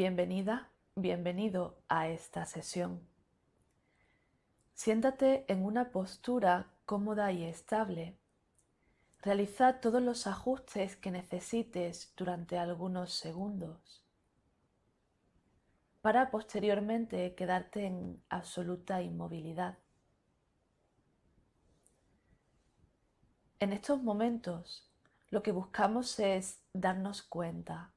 Bienvenida, bienvenido a esta sesión. Siéntate en una postura cómoda y estable. Realiza todos los ajustes que necesites durante algunos segundos para posteriormente quedarte en absoluta inmovilidad. En estos momentos lo que buscamos es darnos cuenta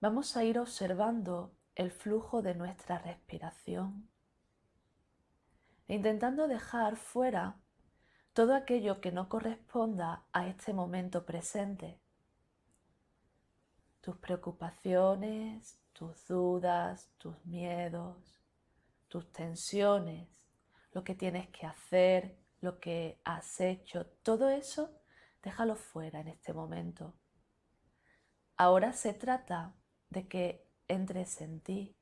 vamos a ir observando el flujo de nuestra respiración e intentando dejar fuera todo aquello que no corresponda a este momento presente. Tus preocupaciones, tus dudas, tus miedos, tus tensiones, lo que tienes que hacer, lo que has hecho, todo eso, déjalo fuera en este momento. Ahora se trata de que entres en ti,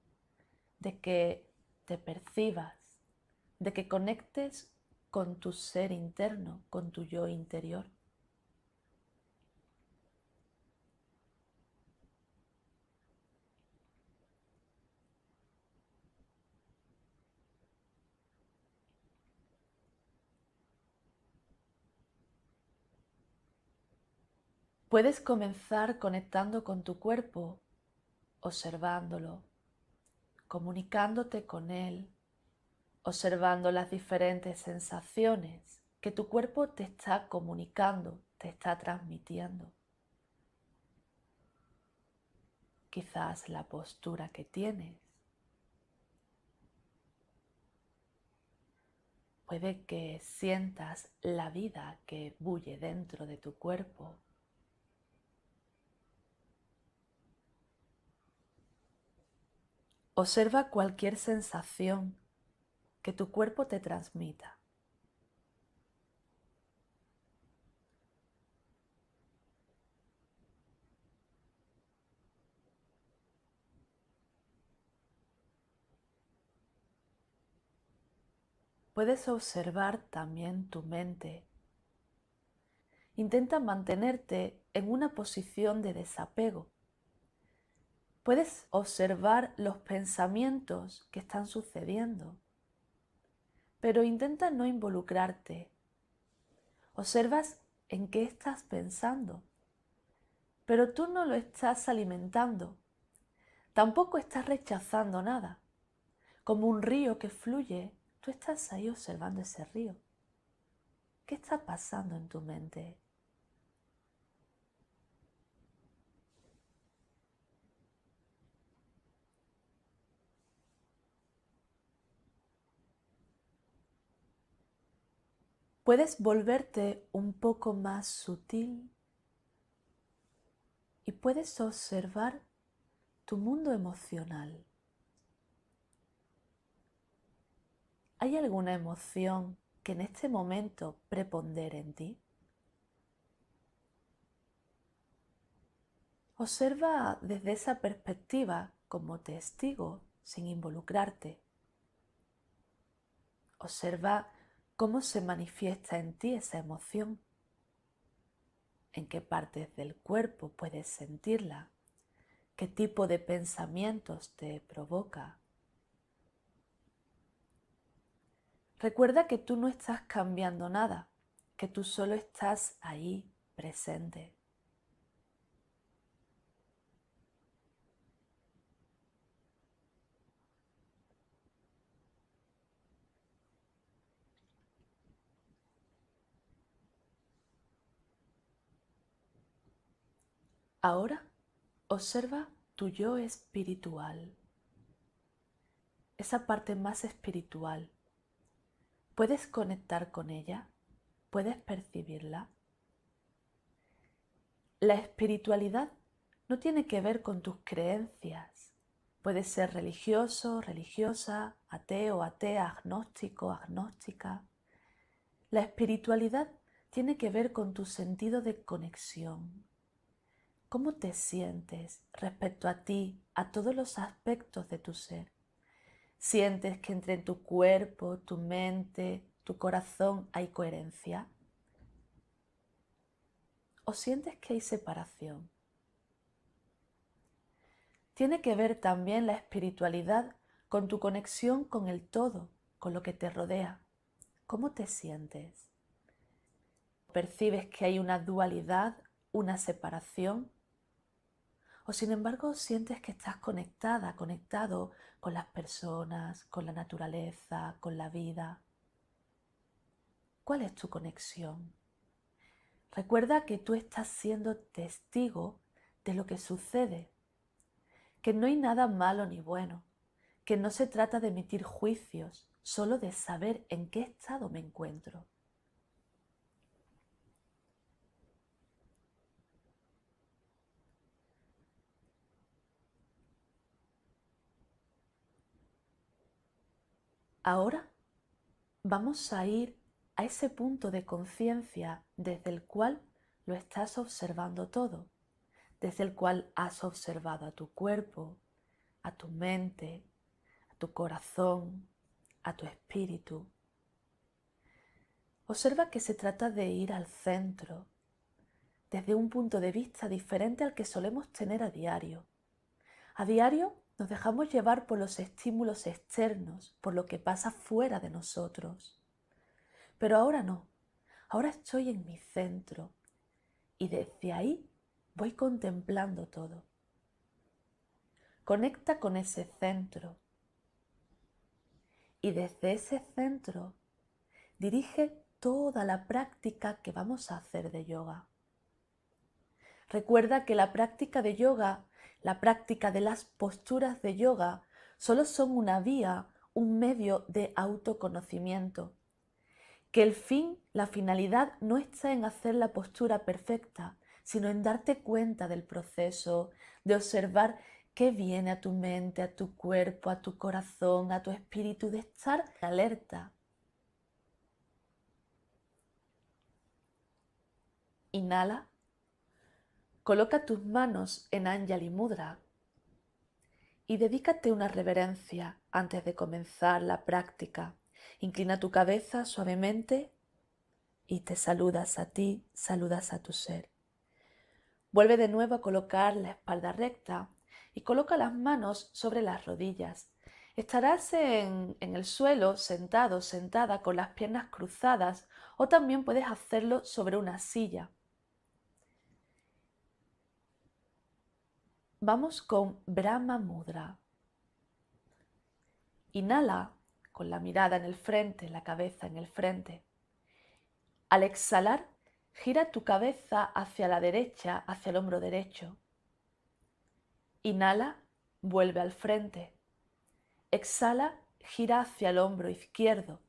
de que te percibas, de que conectes con tu ser interno, con tu yo interior. Puedes comenzar conectando con tu cuerpo observándolo, comunicándote con él, observando las diferentes sensaciones que tu cuerpo te está comunicando, te está transmitiendo. Quizás la postura que tienes. Puede que sientas la vida que bulle dentro de tu cuerpo Observa cualquier sensación que tu cuerpo te transmita. Puedes observar también tu mente. Intenta mantenerte en una posición de desapego Puedes observar los pensamientos que están sucediendo, pero intenta no involucrarte. Observas en qué estás pensando, pero tú no lo estás alimentando. Tampoco estás rechazando nada. Como un río que fluye, tú estás ahí observando ese río. ¿Qué está pasando en tu mente? puedes volverte un poco más sutil y puedes observar tu mundo emocional. ¿Hay alguna emoción que en este momento prepondere en ti? Observa desde esa perspectiva como testigo sin involucrarte. Observa ¿Cómo se manifiesta en ti esa emoción? ¿En qué partes del cuerpo puedes sentirla? ¿Qué tipo de pensamientos te provoca? Recuerda que tú no estás cambiando nada, que tú solo estás ahí presente. Ahora observa tu yo espiritual, esa parte más espiritual. ¿Puedes conectar con ella? ¿Puedes percibirla? La espiritualidad no tiene que ver con tus creencias. Puedes ser religioso, religiosa, ateo, atea, agnóstico, agnóstica. La espiritualidad tiene que ver con tu sentido de conexión, ¿Cómo te sientes respecto a ti, a todos los aspectos de tu ser? ¿Sientes que entre tu cuerpo, tu mente, tu corazón hay coherencia? ¿O sientes que hay separación? Tiene que ver también la espiritualidad con tu conexión con el todo, con lo que te rodea. ¿Cómo te sientes? ¿Percibes que hay una dualidad, una separación? o sin embargo sientes que estás conectada, conectado con las personas, con la naturaleza, con la vida. ¿Cuál es tu conexión? Recuerda que tú estás siendo testigo de lo que sucede, que no hay nada malo ni bueno, que no se trata de emitir juicios, solo de saber en qué estado me encuentro. Ahora vamos a ir a ese punto de conciencia desde el cual lo estás observando todo, desde el cual has observado a tu cuerpo, a tu mente, a tu corazón, a tu espíritu. Observa que se trata de ir al centro, desde un punto de vista diferente al que solemos tener a diario. A diario nos dejamos llevar por los estímulos externos, por lo que pasa fuera de nosotros. Pero ahora no, ahora estoy en mi centro y desde ahí voy contemplando todo. Conecta con ese centro y desde ese centro dirige toda la práctica que vamos a hacer de yoga. Recuerda que la práctica de yoga la práctica de las posturas de yoga solo son una vía, un medio de autoconocimiento. Que el fin, la finalidad no está en hacer la postura perfecta, sino en darte cuenta del proceso, de observar qué viene a tu mente, a tu cuerpo, a tu corazón, a tu espíritu, de estar alerta. Inhala. Coloca tus manos en Anjali Mudra y dedícate una reverencia antes de comenzar la práctica. Inclina tu cabeza suavemente y te saludas a ti, saludas a tu ser. Vuelve de nuevo a colocar la espalda recta y coloca las manos sobre las rodillas. Estarás en, en, el suelo sentado, sentada, con las piernas cruzadas o también puedes hacerlo sobre una silla. Vamos con Brahma Mudra. Inhala con la mirada en el frente, la cabeza en el frente. Al exhalar, gira tu cabeza hacia la derecha, hacia el hombro derecho. Inhala, vuelve al frente. Exhala, gira hacia el hombro izquierdo.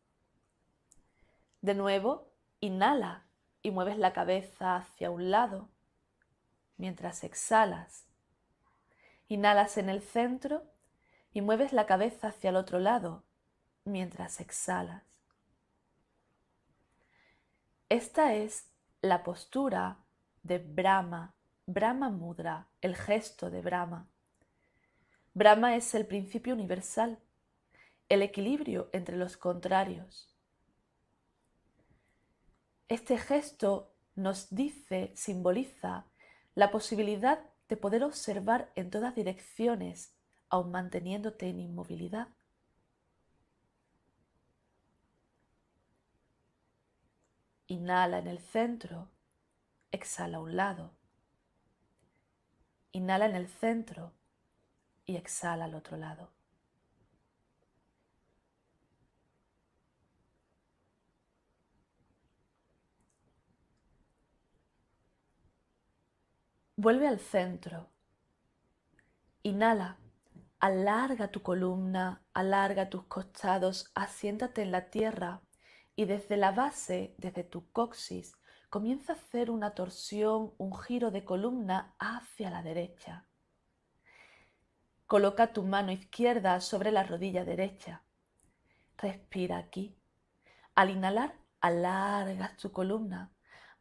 De nuevo, inhala y mueves la cabeza hacia un lado mientras exhalas Inhalas en el centro y mueves la cabeza hacia el otro lado mientras exhalas. Esta es la postura de Brahma, Brahma Mudra, el gesto de Brahma. Brahma es el principio universal, el equilibrio entre los contrarios. Este gesto nos dice, simboliza la posibilidad de poder observar en todas direcciones, aun manteniéndote en inmovilidad. Inhala en el centro, exhala a un lado. Inhala en el centro y exhala al otro lado. Vuelve al centro. Inhala. Alarga tu columna, alarga tus costados, asiéntate en la tierra y desde la base, desde tu coxis, comienza a hacer una torsión, un giro de columna hacia la derecha. Coloca tu mano izquierda sobre la rodilla derecha. Respira aquí. Al inhalar, alargas tu columna.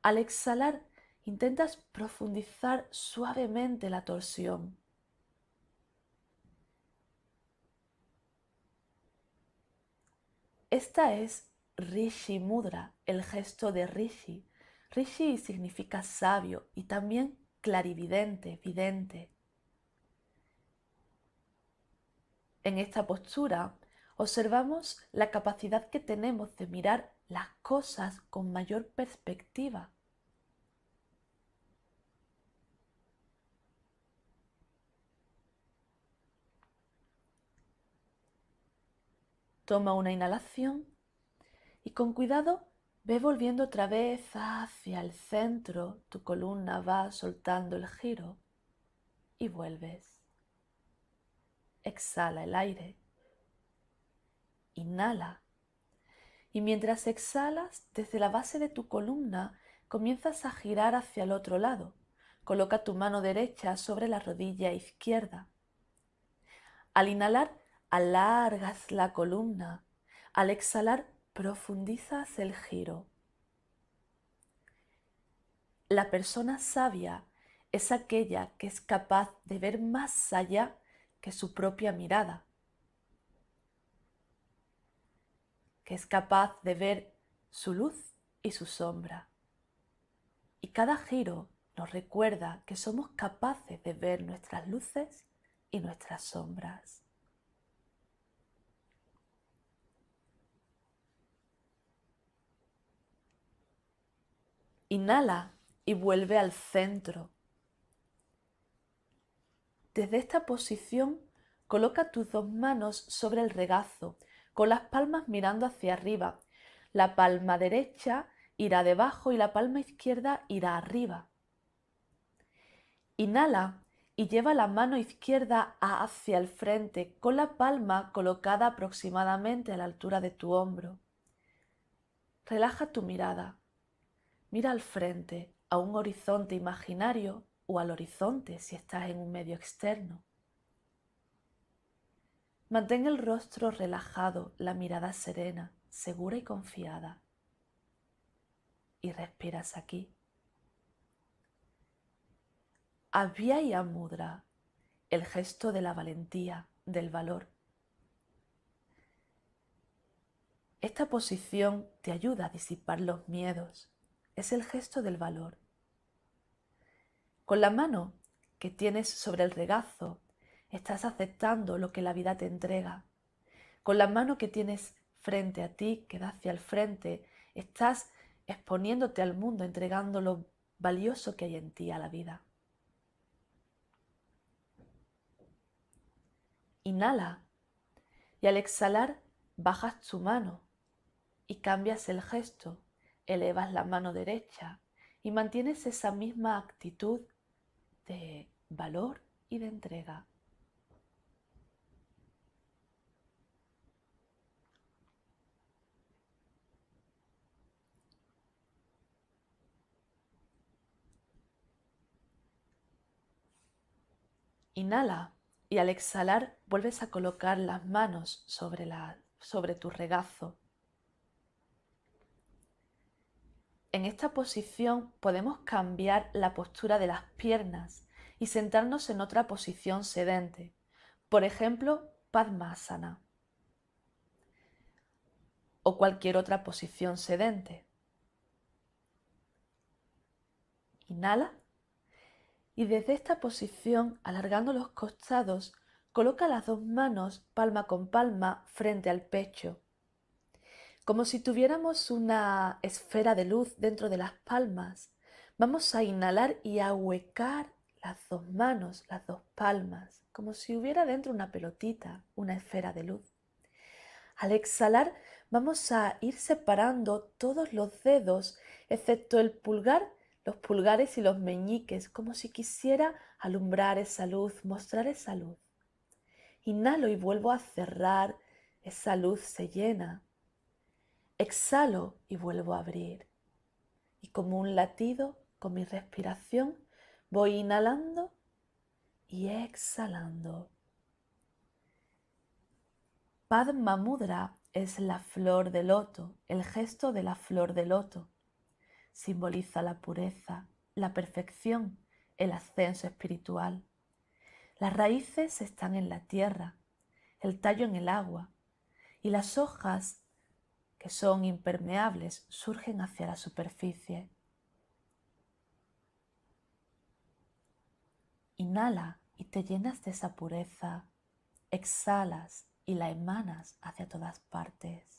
Al exhalar, intentas profundizar suavemente la torsión. Esta es Rishi Mudra, el gesto de Rishi. Rishi significa sabio y también clarividente, vidente. En esta postura observamos la capacidad que tenemos de mirar las cosas con mayor perspectiva Toma una inhalación y con cuidado ve volviendo otra vez hacia el centro. Tu columna va soltando el giro y vuelves. Exhala el aire. Inhala. Y mientras exhalas, desde la base de tu columna comienzas a girar hacia el otro lado. Coloca tu mano derecha sobre la rodilla izquierda. Al inhalar, alargas la columna, al exhalar profundizas el giro. La persona sabia es aquella que es capaz de ver más allá que su propia mirada, que es capaz de ver su luz y su sombra. Y cada giro nos recuerda que somos capaces de ver nuestras luces y nuestras sombras. Inhala y vuelve al centro. Desde esta posición, coloca tus dos manos sobre el regazo, con las palmas mirando hacia arriba. La palma derecha irá debajo y la palma izquierda irá arriba. Inhala y lleva la mano izquierda hacia el frente con la palma colocada aproximadamente a la altura de tu hombro. Relaja tu mirada. Mira al frente, a un horizonte imaginario o al horizonte si estás en un medio externo. Mantén el rostro relajado, la mirada serena, segura y confiada. Y respiras aquí. y Mudra, el gesto de la valentía, del valor. Esta posición te ayuda a disipar los miedos, es el gesto del valor. Con la mano que tienes sobre el regazo, estás aceptando lo que la vida te entrega. Con la mano que tienes frente a ti, que da hacia el frente, estás exponiéndote al mundo, entregando lo valioso que hay en ti a la vida. Inhala y al exhalar bajas tu mano y cambias el gesto elevas la mano derecha y mantienes esa misma actitud de valor y de entrega. Inhala y al exhalar vuelves a colocar las manos sobre, sobre tu regazo En esta posición podemos cambiar la postura de las piernas y sentarnos en otra posición sedente, por ejemplo, Padmasana o cualquier otra posición sedente. Inhala y desde esta posición, alargando los costados, coloca las dos manos palma con palma frente al pecho como si tuviéramos una esfera de luz dentro de las palmas. Vamos a inhalar y a huecar las dos manos, las dos palmas, como si hubiera dentro una pelotita, una esfera de luz. Al exhalar vamos a ir separando todos los dedos, excepto el pulgar, los pulgares y los meñiques, como si quisiera alumbrar esa luz, mostrar esa luz. Inhalo y vuelvo a cerrar, esa luz se llena. Exhalo y vuelvo a abrir. Y como un latido, con mi respiración, voy inhalando y exhalando. Padma Mudra es la flor de loto, el gesto de la flor de loto. Simboliza la pureza, la perfección, el ascenso espiritual. Las raíces están en la tierra, el tallo en el agua y las hojas son impermeables surgen hacia la superficie. Inhala y te llenas de esa pureza. Exhalas y la emanas hacia todas partes.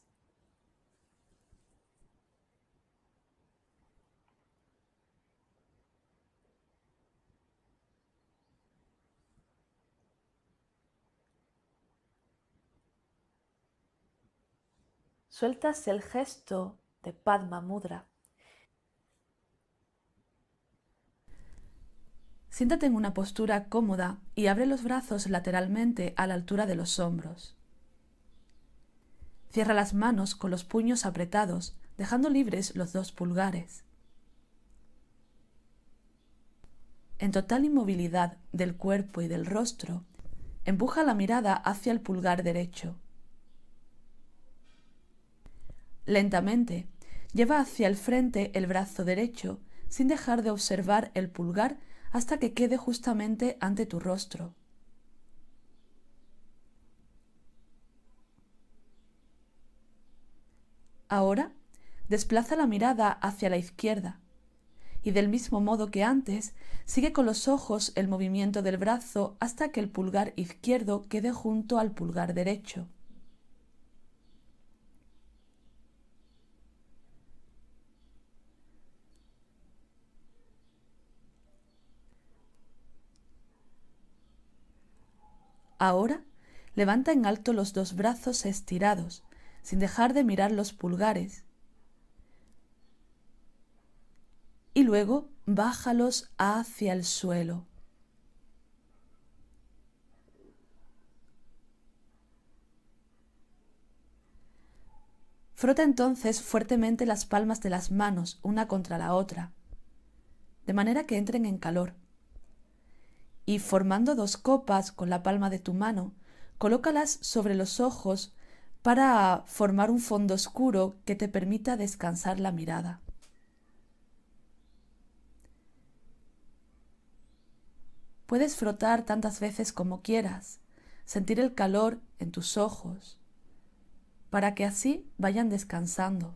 sueltas el gesto de Padma Mudra. Siéntate en una postura cómoda y abre los brazos lateralmente a la altura de los hombros. Cierra las manos con los puños apretados, dejando libres los dos pulgares. En total inmovilidad del cuerpo y del rostro, empuja la mirada hacia el pulgar derecho Lentamente, lleva hacia el frente el brazo derecho, sin dejar de observar el pulgar hasta que quede justamente ante tu rostro. Ahora, desplaza la mirada hacia la izquierda y del mismo modo que antes, sigue con los ojos el movimiento del brazo hasta que el pulgar izquierdo quede junto al pulgar derecho. Ahora, levanta en alto los dos brazos estirados, sin dejar de mirar los pulgares. Y luego bájalos hacia el suelo. Frota entonces fuertemente las palmas de las manos una contra la otra, de manera que entren en calor y formando dos copas con la palma de tu mano, colócalas sobre los ojos para formar un fondo oscuro que te permita descansar la mirada. Puedes frotar tantas veces como quieras, sentir el calor en tus ojos, para que así vayan descansando.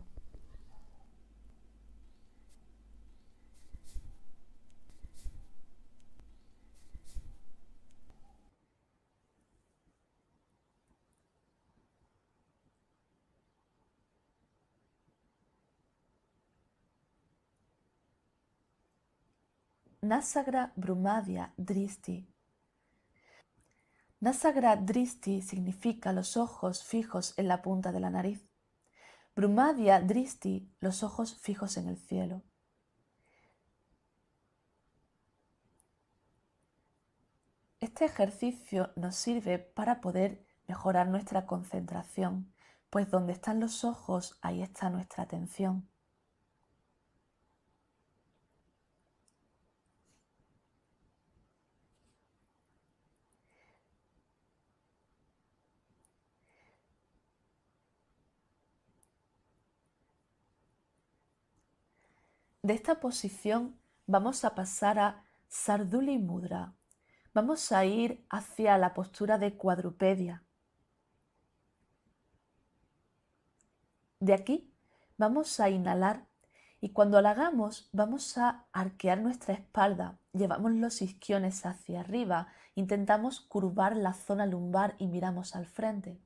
Nasagra Brumadia Dristi. Nasagra Dristi significa los ojos fijos en la punta de la nariz. Brumadia Dristi, los ojos fijos en el cielo. Este ejercicio nos sirve para poder mejorar nuestra concentración, pues donde están los ojos, ahí está nuestra atención. De esta posición vamos a pasar a Sarduli Mudra. Vamos a ir hacia la postura de cuadrupedia. De aquí vamos a inhalar y cuando halagamos vamos a arquear nuestra espalda. Llevamos los isquiones hacia arriba, intentamos curvar la zona lumbar y miramos al frente.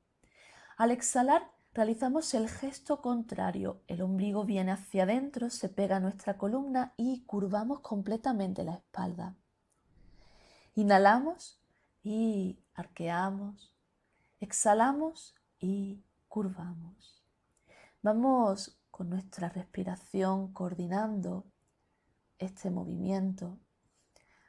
Al exhalar realizamos el gesto contrario. El ombligo viene hacia adentro, se pega a nuestra columna y curvamos completamente la espalda. Inhalamos y arqueamos. Exhalamos y curvamos. Vamos con nuestra respiración coordinando este movimiento.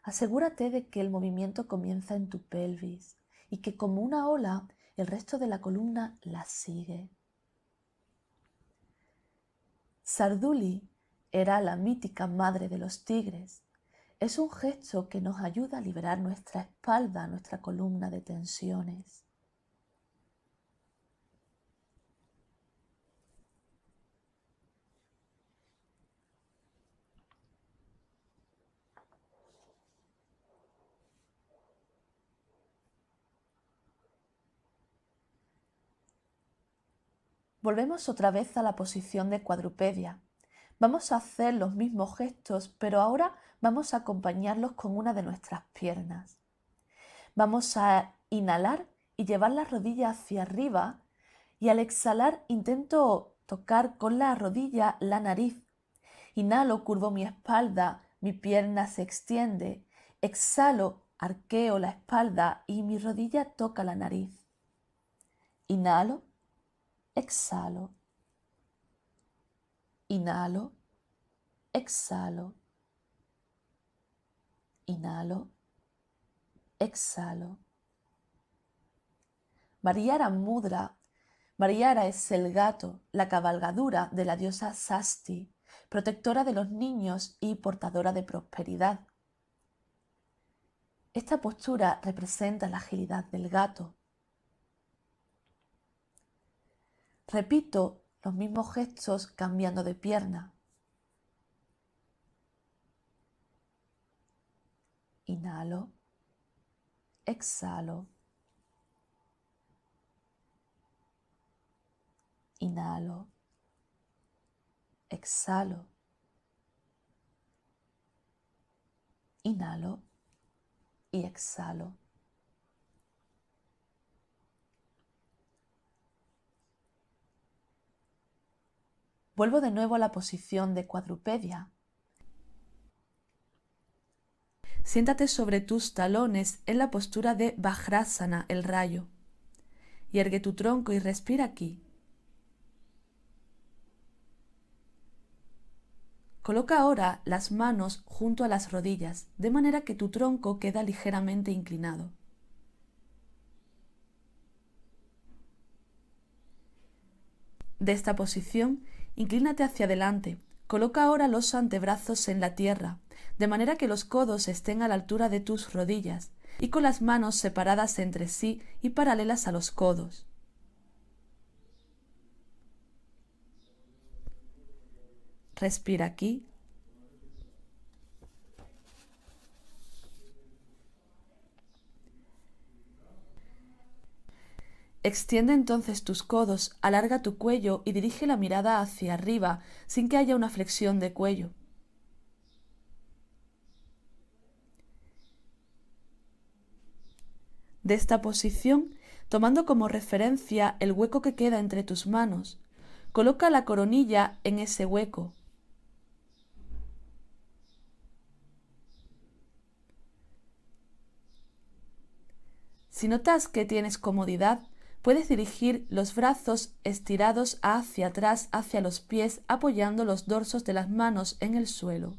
Asegúrate de que el movimiento comienza en tu pelvis y que como una ola el resto de la columna la sigue. Sarduli era la mítica madre de los tigres. Es un gesto que nos ayuda a liberar nuestra espalda, nuestra columna de tensiones. Volvemos otra vez a la posición de cuadrupedia. Vamos a hacer los mismos gestos, pero ahora vamos a acompañarlos con una de nuestras piernas. Vamos a inhalar y llevar la rodilla hacia arriba y al exhalar intento tocar con la rodilla la nariz. Inhalo, curvo mi espalda, mi pierna se extiende. Exhalo, arqueo la espalda y mi rodilla toca la nariz. Inhalo, exhalo, inhalo, exhalo, inhalo, exhalo. Mariara Mudra. Mariara es el gato, la cabalgadura de la diosa Sasti, protectora de los niños y portadora de prosperidad. Esta postura representa la agilidad del gato, Repito los mismos gestos cambiando de pierna. Inhalo, exhalo, inhalo, exhalo, inhalo y exhalo. Vuelvo de nuevo a la posición de cuadrupedia. Siéntate sobre tus talones en la postura de Vajrasana, el rayo, y ergue tu tronco y respira aquí. Coloca ahora las manos junto a las rodillas, de manera que tu tronco queda ligeramente inclinado. De esta posición, Inclínate hacia adelante. Coloca ahora los antebrazos en la tierra, de manera que los codos estén a la altura de tus rodillas, y con las manos separadas entre sí y paralelas a los codos. Respira aquí Extiende entonces tus codos, alarga tu cuello y dirige la mirada hacia arriba sin que haya una flexión de cuello. De esta posición, tomando como referencia el hueco que queda entre tus manos, coloca la coronilla en ese hueco. Si notas que tienes comodidad, Puedes dirigir los brazos estirados hacia atrás, hacia los pies, apoyando los dorsos de las manos en el suelo.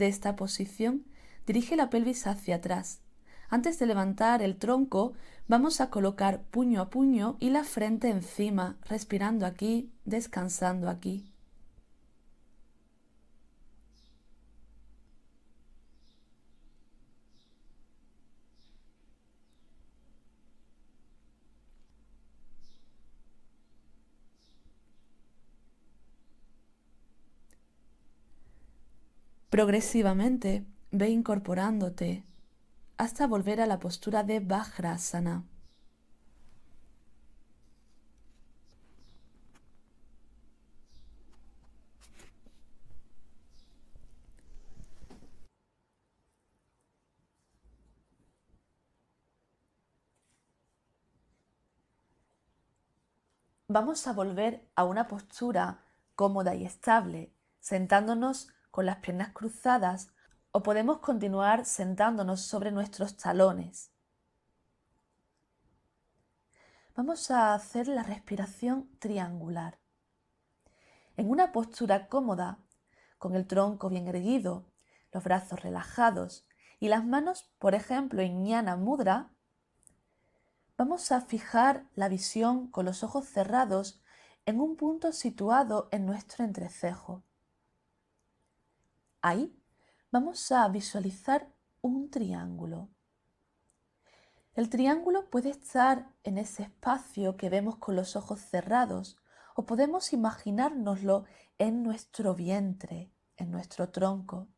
de esta posición, dirige la pelvis hacia atrás. Antes de levantar el tronco, vamos a colocar puño a puño y la frente encima, respirando aquí, descansando aquí. Progresivamente ve incorporándote hasta volver a la postura de Vajrasana. Vamos a volver a una postura cómoda y estable, sentándonos con las piernas cruzadas o podemos continuar sentándonos sobre nuestros talones. Vamos a hacer la respiración triangular. En una postura cómoda, con el tronco bien erguido, los brazos relajados y las manos, por ejemplo, en ñana mudra, vamos a fijar la visión con los ojos cerrados en un punto situado en nuestro entrecejo. Ahí vamos a visualizar un triángulo. El triángulo puede estar en ese espacio que vemos con los ojos cerrados o podemos imaginárnoslo en nuestro vientre, en nuestro tronco.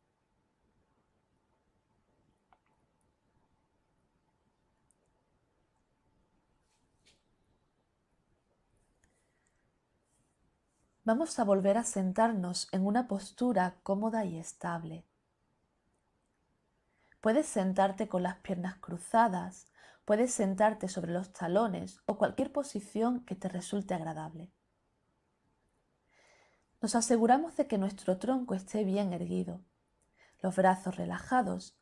Vamos a volver a sentarnos en una postura cómoda y estable. Puedes sentarte con las piernas cruzadas, puedes sentarte sobre los talones o cualquier posición que te resulte agradable. Nos aseguramos de que nuestro tronco esté bien erguido, los brazos relajados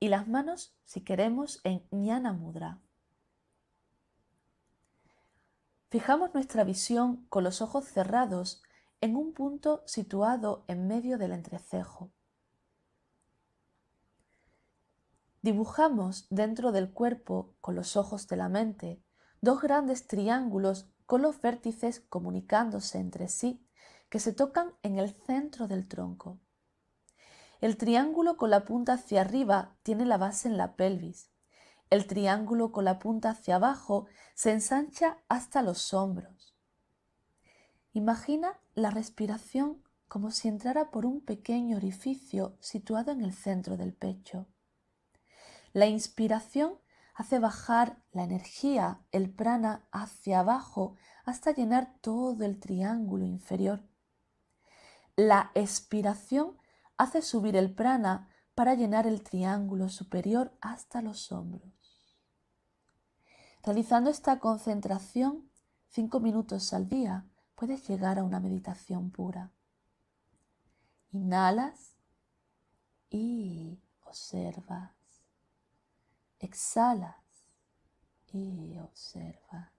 y las manos, si queremos, en ñana mudra. Fijamos nuestra visión con los ojos cerrados en un punto situado en medio del entrecejo. Dibujamos dentro del cuerpo, con los ojos de la mente, dos grandes triángulos con los vértices comunicándose entre sí, que se tocan en el centro del tronco. El triángulo con la punta hacia arriba tiene la base en la pelvis, el triángulo con la punta hacia abajo se ensancha hasta los hombros. Imagina la respiración como si entrara por un pequeño orificio situado en el centro del pecho. La inspiración hace bajar la energía, el prana, hacia abajo hasta llenar todo el triángulo inferior. La expiración hace subir el prana para llenar el triángulo superior hasta los hombros. Realizando esta concentración cinco minutos al día, puedes llegar a una meditación pura. Inhalas y observas. Exhalas y observas.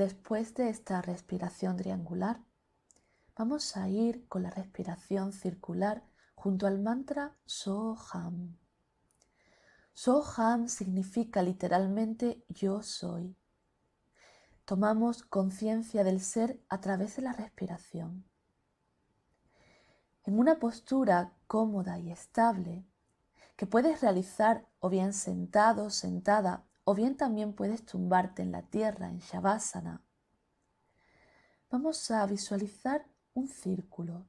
Después de esta respiración triangular, vamos a ir con la respiración circular junto al mantra Soham. Soham significa literalmente yo soy. Tomamos conciencia del ser a través de la respiración. En una postura cómoda y estable, que puedes realizar o bien sentado, sentada o bien también puedes tumbarte en la tierra, en Shavasana. Vamos a visualizar un círculo.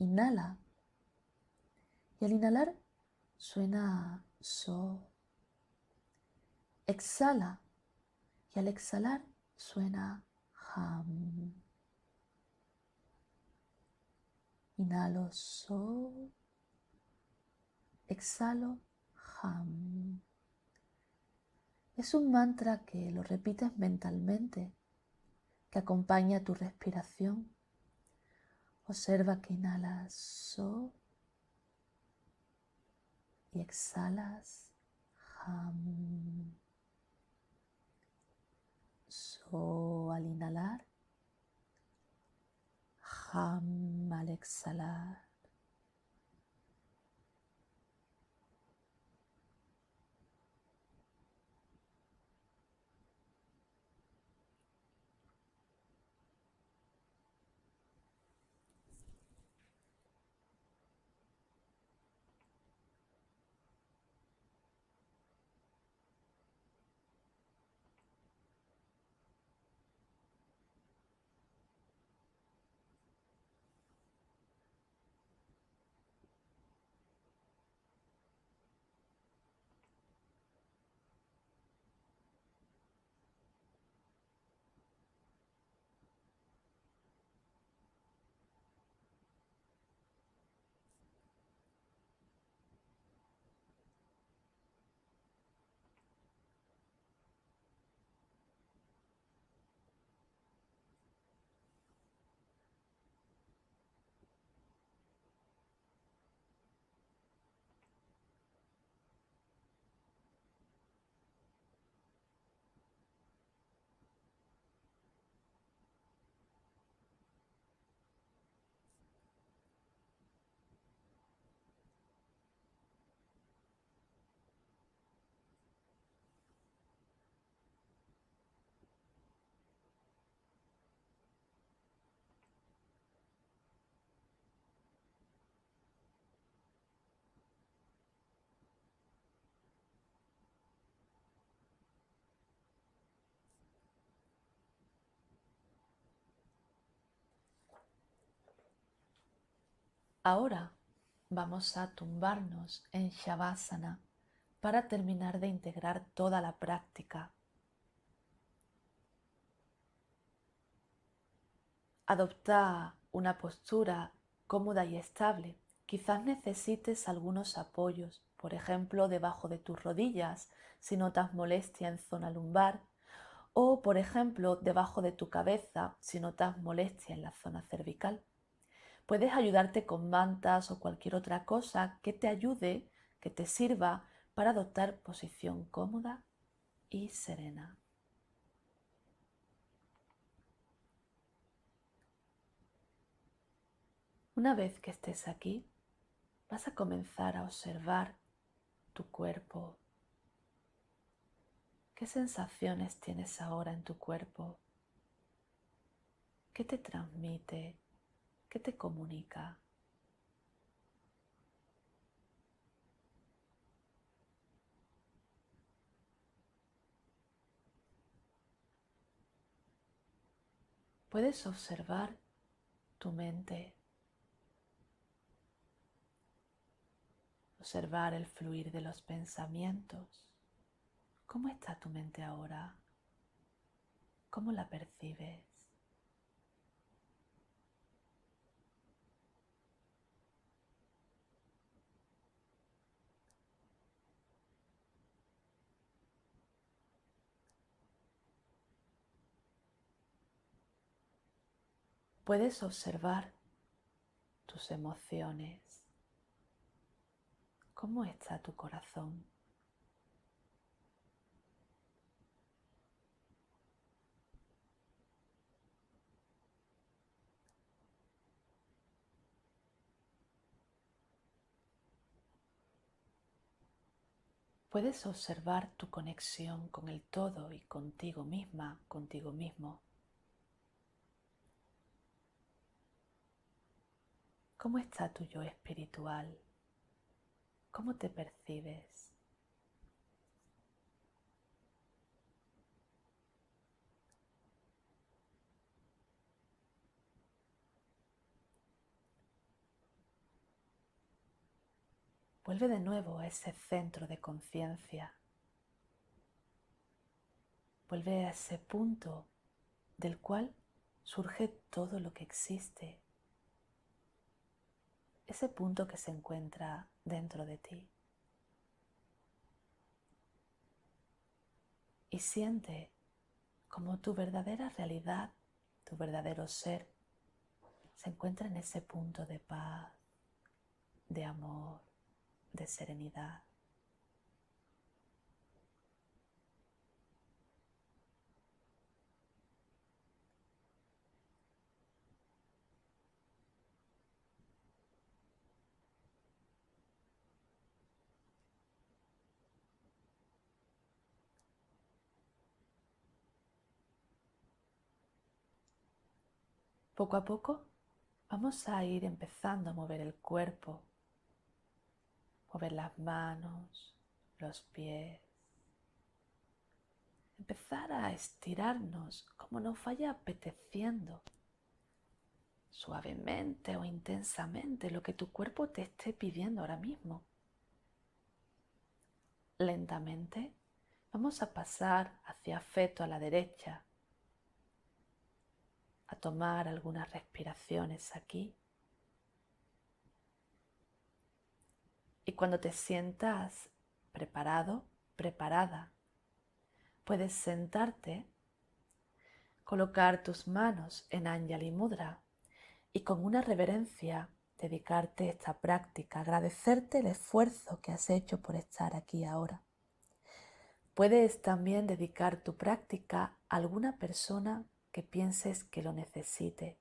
Inhala. Y al inhalar suena so. Exhala. Y al exhalar suena ham. Inhalo so. Exhalo ham. Es un mantra que lo repites mentalmente, que acompaña tu respiración. Observa que inhalas so y exhalas ham. So al inhalar Ram à Ahora vamos a tumbarnos en Shavasana para terminar de integrar toda la práctica. Adopta una postura cómoda y estable. Quizás necesites algunos apoyos, por ejemplo, debajo de tus rodillas si notas molestia en zona lumbar o, por ejemplo, debajo de tu cabeza si notas molestia en la zona cervical. Puedes ayudarte con mantas o cualquier otra cosa que te ayude, que te sirva para adoptar posición cómoda y serena. Una vez que estés aquí, vas a comenzar a observar tu cuerpo. ¿Qué sensaciones tienes ahora en tu cuerpo? ¿Qué te transmite? ¿Qué te comunica? Puedes observar tu mente, observar el fluir de los pensamientos. ¿Cómo está tu mente ahora? ¿Cómo la percibes. Puedes observar tus emociones. ¿Cómo está tu corazón? puedes observar tu conexión con el todo y contigo misma, contigo mismo. ¿Cómo está tu yo espiritual? ¿Cómo te percibes? Vuelve de nuevo a ese centro de conciencia. Vuelve a ese punto del cual surge todo lo que existe ese punto que se encuentra dentro de ti. Y siente como tu verdadera realidad, tu verdadero ser, se encuentra en ese punto de paz, de amor, de serenidad. Poco a poco vamos a ir empezando a mover el cuerpo, mover las manos, los pies. Empezar a estirarnos como nos vaya apeteciendo, suavemente o intensamente, lo que tu cuerpo te esté pidiendo ahora mismo. Lentamente vamos a pasar hacia afeto a la derecha, a tomar algunas respiraciones aquí. Y cuando te sientas preparado, preparada, puedes sentarte, colocar tus manos en Anjali Mudra y con una reverencia dedicarte esta práctica, agradecerte el esfuerzo que has hecho por estar aquí ahora. Puedes también dedicar tu práctica a alguna persona que pienses que lo necesite.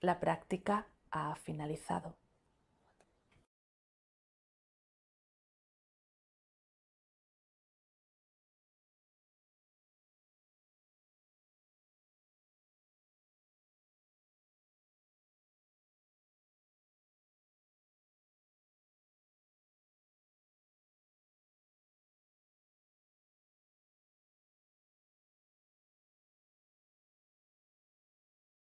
La práctica ha finalizado.